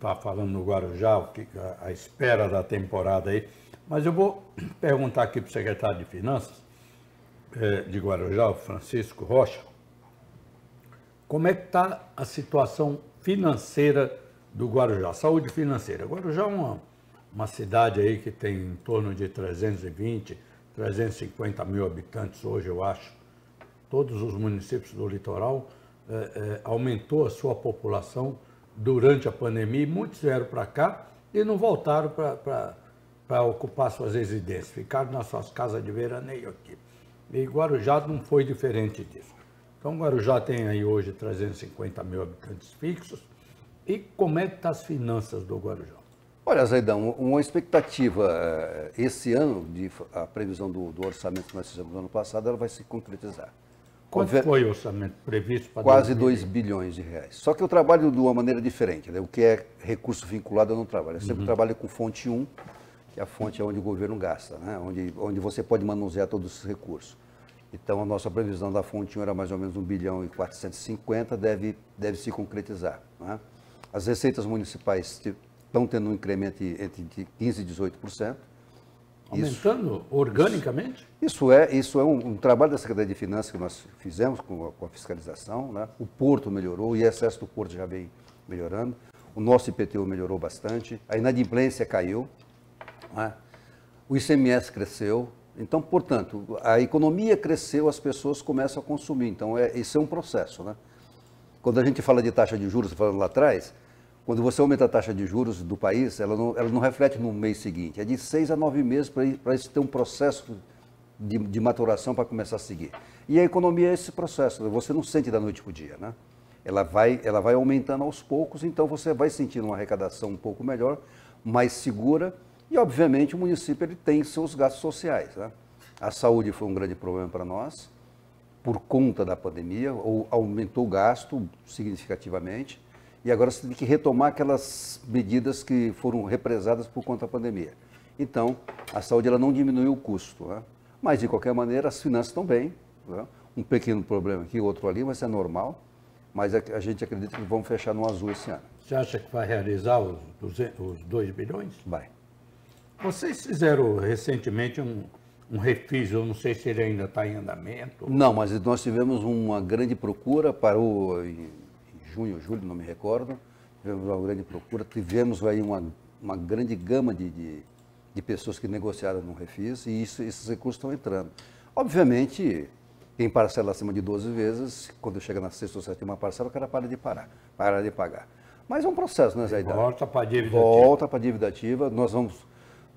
está falando no Guarujá, o que, a, espera da temporada aí. Mas eu vou perguntar aqui para o secretário de Finanças é, de Guarujá, Francisco Rocha, como é que está a situação financeira do Guarujá, saúde financeira. Guarujá é uma, uma cidade aí que tem em torno de 320, 350 mil habitantes hoje, eu acho. Todos os municípios do litoral eh, aumentou a sua população durante a pandemia, muitos vieram para cá e não voltaram para ocupar suas residências, ficaram nas suas casas de veraneio aqui. E Guarujá não foi diferente disso. Então, Guarujá tem aí hoje 350 mil habitantes fixos. E como é que estão tá as finanças do Guarujá? Olha, Zaidão, uma expectativa eh, esse ano, de, a previsão do, do orçamento que nós fizemos no ano passado, ela vai se concretizar. Quanto foi o orçamento previsto para Quase 2 bilhões de reais. Só que eu trabalho de uma maneira diferente, né? o que é recurso vinculado eu não trabalho. Eu sempre uhum. trabalho com fonte 1, que é a fonte onde o governo gasta, né? onde, onde você pode manusear todos os recursos. Então, a nossa previsão da fonte 1 era mais ou menos 1 bilhão e 450, deve, deve se concretizar. Né? As receitas municipais estão tendo um incremento entre 15% e 18%. Aumentando isso, organicamente? Isso é, isso é um, um, trabalho da Secretaria de Finanças que nós fizemos com a, com a fiscalização. Né? O porto melhorou, o ISS do porto já vem melhorando, o nosso IPTU melhorou bastante, a inadimplência caiu, né? o ICMS cresceu. Então, portanto, a economia cresceu, as pessoas começam a consumir. Então, é, isso é um processo. Né? Quando a gente fala de taxa de juros, falando lá atrás, quando você aumenta a taxa de juros do país, ela não, ela não reflete no mês seguinte. É de seis a nove meses para isso ter um processo de, de maturação para começar a seguir. E a economia é esse processo. Você não sente da noite para o dia, né? Ela vai, ela vai aumentando aos poucos, então você vai sentindo uma arrecadação um pouco melhor, mais segura. E, obviamente, o município ele tem seus gastos sociais. Né? A saúde foi um grande problema para nós, por conta da pandemia, ou aumentou o gasto significativamente e agora você tem que retomar aquelas medidas que foram represadas por conta da pandemia. Então, a saúde ela não diminuiu o custo, né? mas de qualquer maneira as finanças estão bem. Né? Um pequeno problema aqui, outro ali, mas é normal. Mas é a, gente acredita que vamos fechar no azul esse ano. Você acha que vai realizar os, 2 bilhões? Vai. Vocês fizeram recentemente um, um refis, eu não sei se ele ainda está em andamento. Não, mas nós tivemos uma grande procura, para o, junho, julho, não me recordo, tivemos uma grande procura, tivemos aí uma, uma grande gama de, de, de pessoas que negociaram no Refis e isso, esses recursos estão entrando. Obviamente, quem parcela acima de 12 vezes, quando chega na sexta ou sétima parcela, o cara para de parar, para de pagar. Mas é um processo, né, Zaidan? Volta para a dívida Volta ativa. Volta para a dívida ativa. Nós vamos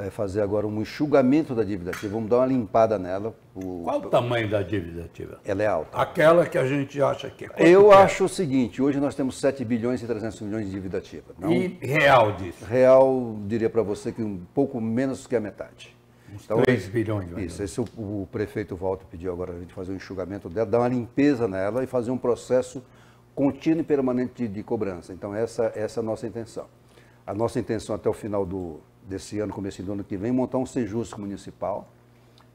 é, fazer agora um enxugamento da dívida ativa, vamos dar uma limpada nela. O... Qual o tamanho da dívida ativa? Ela é alta. Aquela que a gente acha que é. Quanto Eu que é? acho é? o seguinte, hoje nós temos 7 bilhões e 300 milhões de dívida ativa. Não... E real disso? Real, diria para você que um pouco menos que a metade. Uns então, 3 bilhões. Isso, esse, é o, o prefeito Walter pediu agora a gente fazer um enxugamento dela, dar uma limpeza nela e fazer um processo contínuo e permanente de, de cobrança. Então, essa, essa é a nossa intenção. A nossa intenção até o final do, desse ano, começo do ano que vem, montar um sejus municipal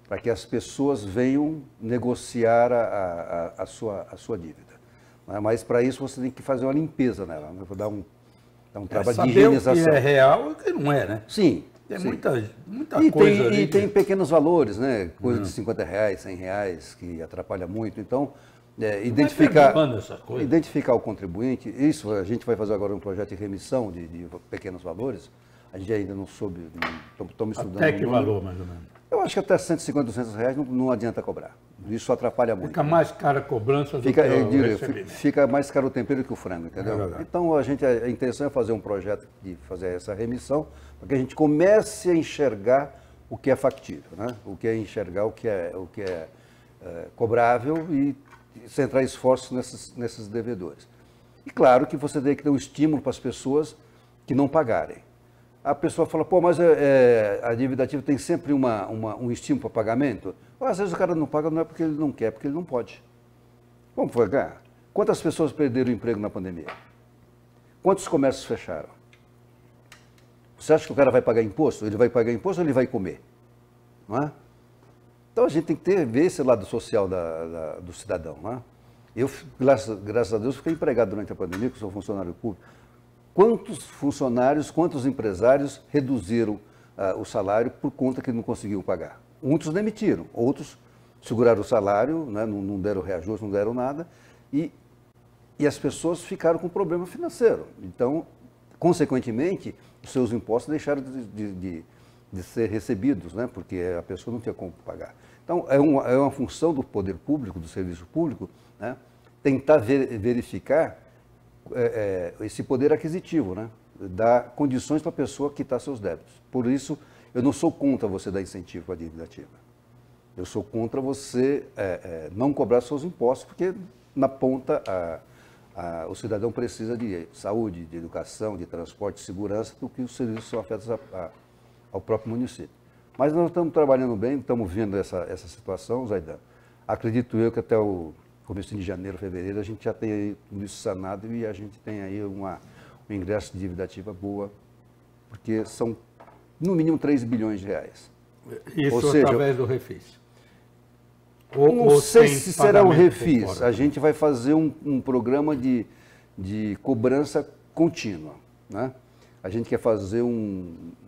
para que as pessoas venham negociar a, a, a sua, a sua dívida. É? Mas para isso você tem que fazer uma limpeza nela, né? dar um, dar um é, trabalho de higienização. O que é real e o que não é, né? Sim. Tem sim. muita, muita e coisa. Tem, ali e que... tem pequenos valores, né? Coisa de 50 uhum. reais, 100 reais, que atrapalha muito. Então, é, identificar, identificar o contribuinte, isso a gente vai fazer agora um projeto de remissão de, de pequenos valores, a gente ainda não soube, estamos estudando. Até que valor, mais ou menos? Eu acho que até 150, 200 reais não, não adianta cobrar. Isso atrapalha muito. Fica mais caro a cobrança do fica, que digo, né? Fica mais caro o tempero que o frango, entendeu? É então, a gente, a intenção é, é fazer um projeto de fazer essa remissão, para que a gente comece a enxergar o que é factível, né? o que é enxergar, o que é, o que é, é cobrável e centrar esforço nesses, nesses devedores. E claro que você tem que ter um estímulo para as pessoas que não pagarem a pessoa fala, pô, mas é, é, a dívida ativa tem sempre uma, uma, um estímulo para pagamento. Ou, às vezes o cara não paga não é porque ele não quer, é porque ele não pode. Vamos pagar. Quantas pessoas perderam o emprego na pandemia? Quantos comércios fecharam? Você acha que o cara vai pagar imposto? Ele vai pagar imposto ou ele vai comer? Não é? Então a gente tem que ter, ver esse lado social da, da, do cidadão. Não é? Eu, graças, graças a Deus, fiquei empregado durante a pandemia, que sou funcionário público quantos funcionários, quantos empresários reduziram ah, o salário por conta que não conseguiam pagar. Muitos demitiram, outros seguraram o salário, né, não, não, deram reajuste, não deram nada, e, e as pessoas ficaram com problema financeiro. Então, consequentemente, os seus impostos deixaram de, de, de, de ser recebidos, né, porque a pessoa não tinha como pagar. Então, é uma, é uma função do poder público, do serviço público, né, tentar ver, verificar é, é, esse poder aquisitivo, né? dar condições para a pessoa quitar seus débitos. Por isso, eu não sou contra você dar incentivo à dívida ativa. Eu sou contra você é, é, não cobrar seus impostos, porque na ponta a, a, o cidadão precisa de saúde, de educação, de transporte, de segurança, do que os serviços são afetos a, ao próprio município. Mas nós estamos trabalhando bem, estamos vendo essa, essa situação, Zaidan. Acredito eu que até o começo de janeiro, fevereiro, a gente já tem tudo isso sanado e a gente tem aí uma, um ingresso de dívida ativa boa, porque são no mínimo 3 bilhões de reais. Isso Ou seja, através do refis. Ou, não sei se será o refis. a gente vai fazer um, um programa de, de cobrança contínua. Né? A gente quer fazer um,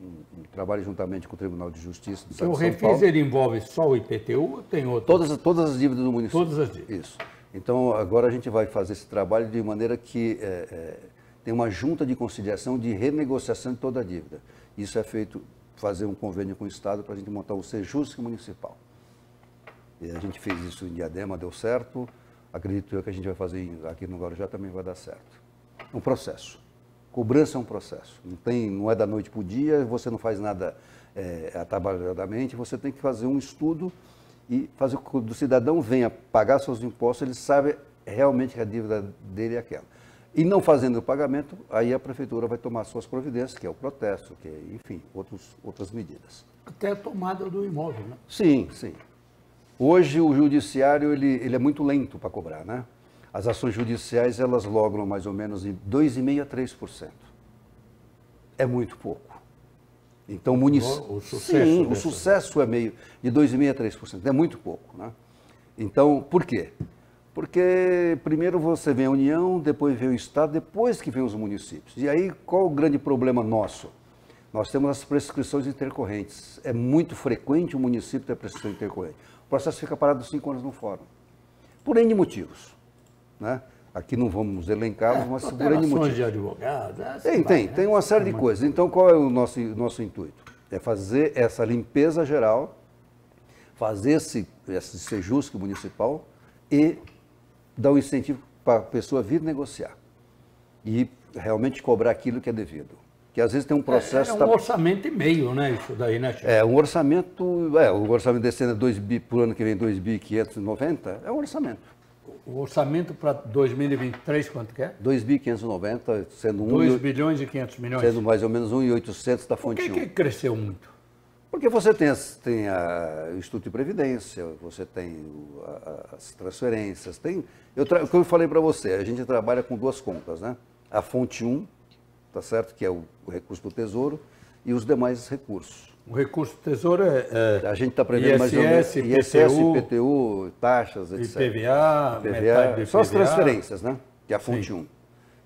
um, trabalho juntamente com o Tribunal de Justiça do Estado de São Paulo. O refis envolve só o IPTU ou tem outro? Todas, todas as dívidas do município. Todas as dívidas. Isso. Então, agora a gente vai fazer esse trabalho de maneira que é, é, tem uma junta de conciliação de renegociação de toda a dívida. Isso é feito, fazer um convênio com o Estado para a gente montar o Sejusc municipal. E a gente fez isso em Diadema, deu certo. Acredito eu que a gente vai fazer aqui no Guarujá também vai dar certo. Um processo. Cobrança é um processo. Não, tem, não é da noite para o dia, você não faz nada é, eh, atabalhadamente, você tem que fazer um estudo e fazer com que o cidadão venha pagar seus impostos, ele sabe realmente que a dívida dele é aquela. E não fazendo o pagamento, aí a prefeitura vai tomar suas providências, que é o protesto, que é, enfim, outros, outras medidas. Até a tomada do imóvel, né? Sim, sim. Hoje o judiciário ele, ele é muito lento para cobrar, né? As ações judiciais, elas logram mais ou menos em 2,5% a 3%. É muito pouco. Então, O sucesso, Sim, o sucesso é meio de 2,5% a 3%. É muito pouco. Né? Então, por quê? Porque primeiro você vem a União, depois vem o Estado, depois que vem os municípios. E aí, qual o grande problema nosso? Nós temos as prescrições intercorrentes. É muito frequente o município ter prescrição intercorrente. O processo fica parado cinco anos no fórum. Por N motivos né? Aqui não vamos elencar los é, mas segurando motivos. de advogado. É, né? tem, tem, né? tem uma série de coisas. Então, qual é o nosso, nosso intuito? É fazer essa limpeza geral, fazer esse, esse sejusque municipal e dar um incentivo para a pessoa vir negociar e realmente cobrar aquilo que é devido. Que às vezes tem um é, processo. É, é um tá... orçamento e meio, né? Isso daí, né, Chico? É, um orçamento. É, o orçamento descendo é 2 bi, por ano que vem 2.590, é um orçamento. O orçamento para 2023, quanto que é? 2.590, sendo 2 bilhões e 500 milhões. Sendo mais ou menos 1.800 da fonte Por que, 1. que cresceu muito? Porque você tem, tem a, o Instituto de Previdência, você tem a, as transferências, tem... Eu tra, como eu falei para você, a gente trabalha com duas contas, né? A fonte 1, tá certo? Que é o, o recurso do Tesouro, e os demais recursos. O recurso do Tesouro é. é a gente está prevendo mais ou menos ISS, IPTU, taxas, etc. IPVA, IPVA só as transferências, né? Que é a fonte Sim. 1.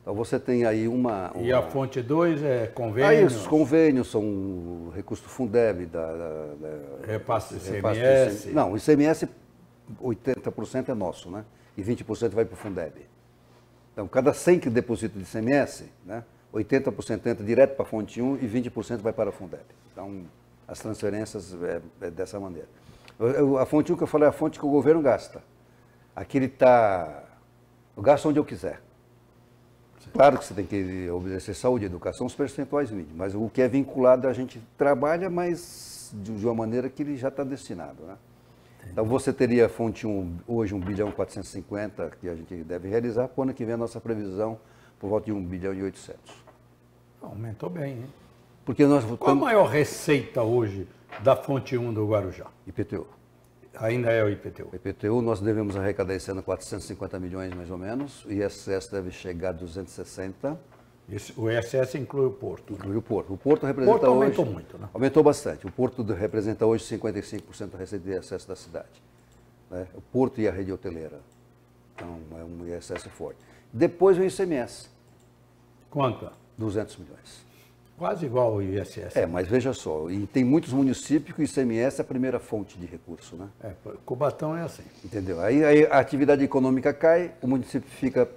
Então você tem aí uma. uma... E a fonte 2 é convênio? Aí os convênios são o recurso do Fundeb, da. da, da repasse do ICMS. Do Não, o ICMS 80% é nosso, né? E 20% vai para o Fundeb. Então cada 100 que deposita de ICMS, né? 80% entra direto para a fonte 1 e 20% vai para a Fundeb. Então, as transferências é, é dessa maneira. Eu, a fonte 1 que eu falei é a fonte que o governo gasta. Aqui ele está. Eu gasto onde eu quiser. Claro que você tem que obedecer saúde e educação, os percentuais mínimos, mas o que é vinculado a gente trabalha, mas de uma maneira que ele já está destinado. Né? Então você teria a fonte 1, hoje 1 bilhão 450 que a gente deve realizar, para o ano que vem a nossa previsão por volta de 1 bilhão e 800. Aumentou bem, hein? Porque nós votamos... Qual a maior receita hoje da fonte 1 do Guarujá? IPTU. Ainda é o IPTU. IPTU, nós devemos arrecadar esse ano 450 milhões, mais ou menos. O ISS deve chegar a 260. Isso, o ISS inclui o Porto. Né? Inclui o Porto. O Porto representa Porto aumentou hoje, muito, né? Aumentou bastante. O Porto representa hoje 55% da receita de ISS da cidade. Né? O Porto e a rede hoteleira. Então, é um ISS forte. Depois o ICMS. Quanto? 200 milhões. Quase igual ao ISS. É, mas veja só, e tem muitos municípios que o ICMS é a primeira fonte de recurso, né? É, Cubatão é assim. Entendeu? Aí, aí a atividade econômica cai, o município fica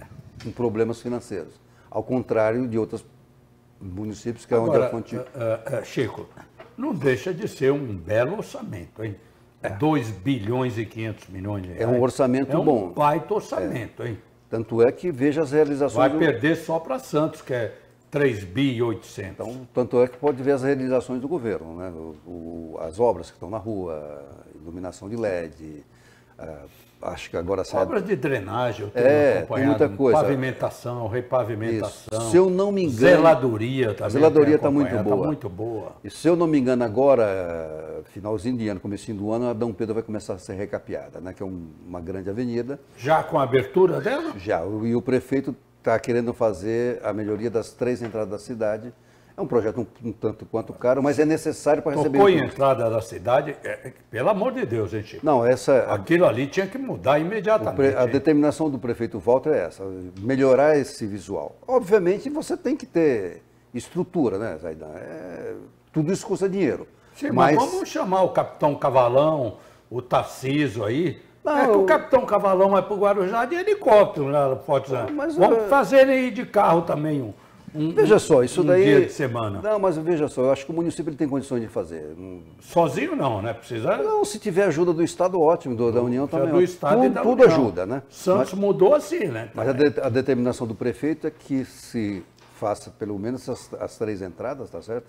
é. problemas financeiros. Ao contrário de outros municípios que é onde a fonte. Uh, uh, uh, Chico, não deixa de ser um belo orçamento, hein? É 2 bilhões e 500 milhões de reais. É um orçamento é um bom. É um baita orçamento, é. hein? Tanto é que veja as realizações. Vai perder do... só para Santos, que é 3 bi 800. Então, tanto é que pode ver as realizações do governo, né? O, o, as obras que estão na rua, iluminação de LED, ah, acho que agora sabe. Obras de drenagem, eu tenho é, acompanhado. muita coisa. Pavimentação, repavimentação. Isso. Se eu não me engano. Zeladoria também. zeladoria está muito tá boa. Está muito boa. E se eu não me engano, agora, finalzinho de ano, comecinho do ano, a Dom Pedro vai começar a ser recapeada, né? Que é um, uma grande avenida. Já com a abertura dela? Já. E o prefeito está querendo fazer a melhoria das três entradas da cidade é um projeto um, um tanto quanto caro, mas é necessário para receber. Tocou em entrada da cidade, é, é, pelo amor de Deus, gente. Não, essa. Aquilo ali tinha que mudar imediatamente. Pre, a determinação do prefeito Walter é essa, melhorar esse visual. Obviamente você tem que ter estrutura, né, Zaidan? É, tudo isso custa dinheiro. Sim, mas... mas vamos chamar o capitão Cavalão, o Tarciso aí, não, é que o Capitão Cavalão vai é para o Guarujá de helicóptero, né, Forte Vamos é, fazer ele ir de carro também. Um. Um, veja só, isso um daí. Dia de semana. Não, mas veja só, eu acho que o município tem condições de fazer. Hum. Sozinho não, né? Precisa. Não, se tiver ajuda do Estado, ótimo, do, da União também. Do Estado tudo, e então da tudo União. ajuda, né? Santos mas, mudou assim, né? Mas a, de, a, determinação do prefeito é que se faça pelo menos as, as três entradas, tá certo?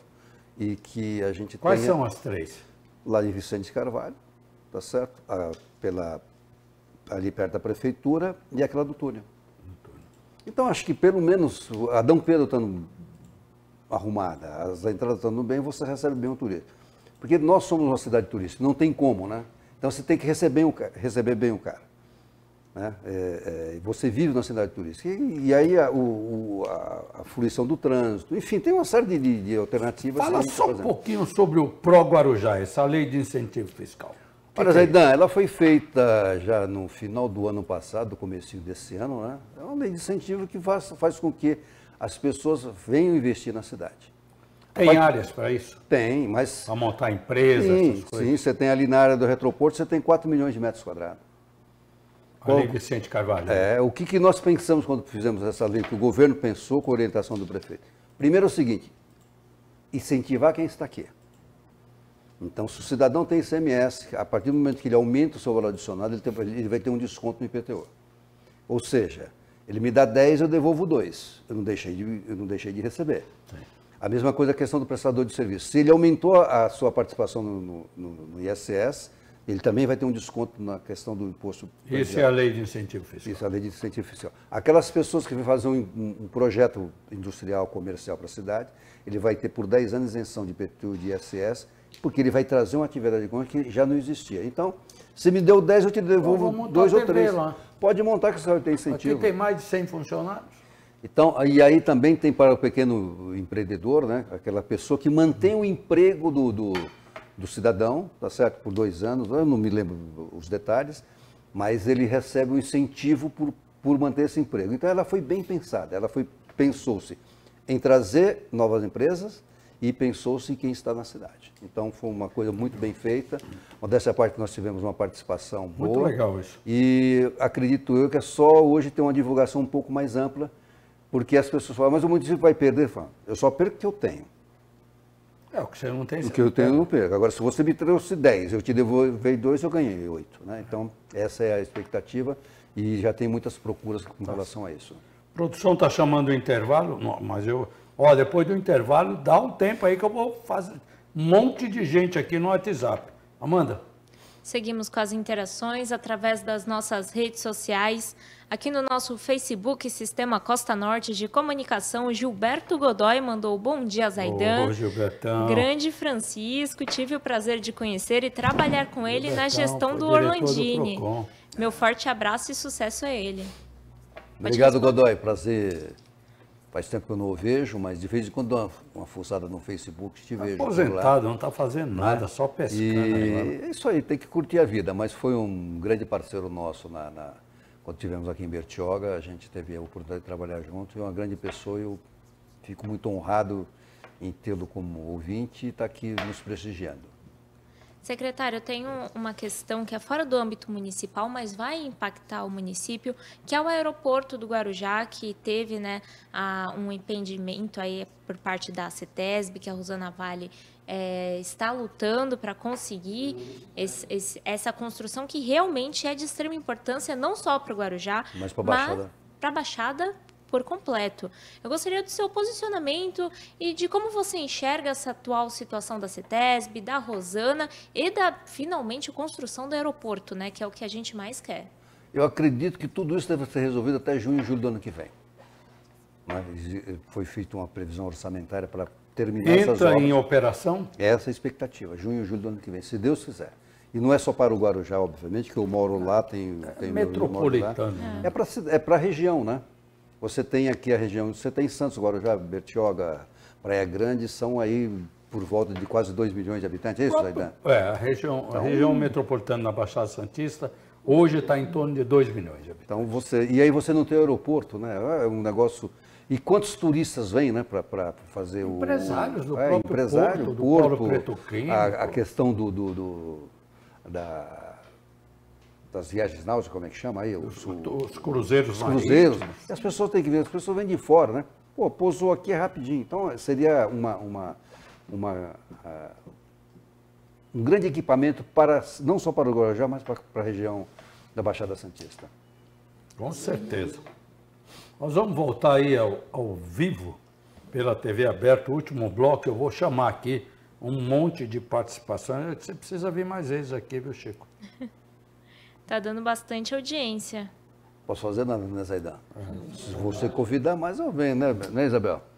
E que a gente Quais tenha... são as três? Lá em Vicente Carvalho, tá certo? A, pela, ali perto da prefeitura e aquela do túnel. Então, acho que pelo menos a Dom Pedro estando tá arrumada, as entradas estando bem, você recebe bem o turista. Porque nós somos uma cidade turística, não tem como, né? Então você tem que receber, um, receber bem o cara. Né? É, é, você vive na cidade turística. E, e aí a, o, a, a, fruição do trânsito, enfim, tem uma série de, de, de alternativas. Fala só um pouquinho sobre o Pro Guarujá, essa lei de incentivo fiscal. Olha, Zaidan, ela foi feita já no final do ano passado, começo desse ano, né? É uma lei de incentivo que faz, faz com que as pessoas venham investir na cidade. Tem áreas para isso? Tem, mas... Para montar empresas, sim, essas coisas? Sim, você tem ali na área do retroporto, você tem 4 milhões de metros quadrados. Ali, Qual... Vicente Carvalho. É, o que, que nós pensamos quando fizemos essa lei, que o governo pensou com orientação do prefeito? Primeiro é o seguinte, incentivar quem está aqui. Então, se o cidadão tem ICMS, a partir do momento que ele aumenta o seu valor adicionado, ele, tem, ele vai ter um desconto no IPTU. Ou seja, ele me dá 10, eu devolvo 2. Eu não deixei de, eu não deixei de receber. Sim. A mesma coisa é a questão do prestador de serviço. Se ele aumentou a sua participação no, no, no ISS, ele também vai ter um desconto na questão do imposto. Isso é a lei de incentivo fiscal. Isso é a lei de incentivo fiscal. Aquelas pessoas que vêm fazer um, um, projeto industrial, comercial para a cidade, ele vai ter por 10 anos isenção de IPTU, de ISS porque ele vai trazer uma atividade econômica que já não existia. Então, se me deu 10, eu te então, devolvo eu dois ou três. Lá. Pode montar que você tem incentivo. Aqui tem mais de 100 funcionários. Então, e aí também tem para o pequeno empreendedor, né? aquela pessoa que mantém o emprego do, do, do, cidadão, tá certo? Por dois anos, eu não me lembro os detalhes, mas ele recebe um incentivo por, por manter esse emprego. Então ela foi bem pensada, ela foi pensou-se em trazer novas empresas, e pensou-se em quem está na cidade. Então foi uma coisa muito bem feita. Dessa parte, nós tivemos uma participação boa. Muito legal isso. E acredito eu que é só hoje ter uma divulgação um pouco mais ampla, porque as pessoas falam, mas o município vai perder? fã eu só perco o que eu tenho. É, o que você não tem. O que eu tenho eu não perco. Agora, se você me trouxe 10, eu te devolvei 2, eu ganhei 8. Né? Então, essa é a expectativa e já tem muitas procuras com tá. relação a isso. A produção está chamando o intervalo, mas eu Ó, depois do intervalo, dá um tempo aí que eu vou fazer um monte de gente aqui no WhatsApp. Amanda. Seguimos com as interações através das nossas redes sociais. Aqui no nosso Facebook, Sistema Costa Norte de Comunicação, Gilberto Godoy mandou bom dia, Zaidan. dia Gilbertão. Grande Francisco, tive o prazer de conhecer e trabalhar com ele Gilbertão, na gestão do Orlandini. Do Meu forte abraço e sucesso a ele. Pode Obrigado, Godoy. Prazer Faz tempo que eu não o vejo, mas de vez em quando dou uma, uma fuçada no Facebook te tá vejo. Aposentado, não está fazendo né? nada, só pescando. E é isso aí, tem que curtir a vida, mas foi um grande parceiro nosso na, na quando tivemos aqui em Bertioga, a gente teve a oportunidade de trabalhar junto, e é uma grande pessoa, eu fico muito honrado em tê-lo como ouvinte e está aqui nos prestigiando. Secretário, eu tenho uma questão que é fora do âmbito municipal, mas vai impactar o município, que é o aeroporto do Guarujá, que teve né, um impedimento aí por parte da CETESB, que a Rosana Vale é, está lutando para conseguir esse, esse, essa construção que realmente é de extrema importância, não só para o Guarujá, mas para a Baixada. Para a Baixada por completo. Eu gostaria do seu posicionamento e de como você enxerga essa atual situação da CETESB, da Rosana e da, finalmente, construção do aeroporto, né, que é o que a gente mais quer. Eu acredito que tudo isso deve ser resolvido até junho e julho do ano que vem. Né, foi feita uma previsão orçamentária para terminar Entra essas obras. em operação? É essa é a expectativa, junho e julho do ano que vem, se Deus quiser. E não é só para o Guarujá, obviamente, que eu moro lá, tem, tem metropolitano. Meu, lá. É para é a região, né? Você tem aqui a região, você tem Santos, Guarujá, Bertioga, Praia Grande, são aí por volta de quase 2 milhões de habitantes, é isso, Zaidan? É, a região, então, a região metropolitana da Baixada Santista hoje está em torno de 2 milhões de habitantes. Então você, e aí você não tem aeroporto, né? É, é um negócio... E quantos turistas vêm né, para fazer Empresários, o. Empresários do é, próprio empresário, porto, do porto, do porto a, a, questão do, do, do da, das viagens náuticas, como é que chama aí? Os, os cruzeiros Os cruzeiros. Marítimos. as pessoas têm que ver, as pessoas vêm de fora, né? Pô, pousou aqui é rapidinho. Então, eh, seria uma, uma, uma uh, um grande equipamento para, não só para o Guarujá, mas para, para a região da Baixada Santista. Com certeza. Nós vamos voltar aí ao, ao vivo pela TV aberta, o último bloco, eu vou chamar aqui um monte de participação. Você precisa vir mais vezes aqui, viu, Chico? Tá dando bastante audiência. Posso fazer nada nessa idade. Se você convidar mais, eu venho, né, né Isabel?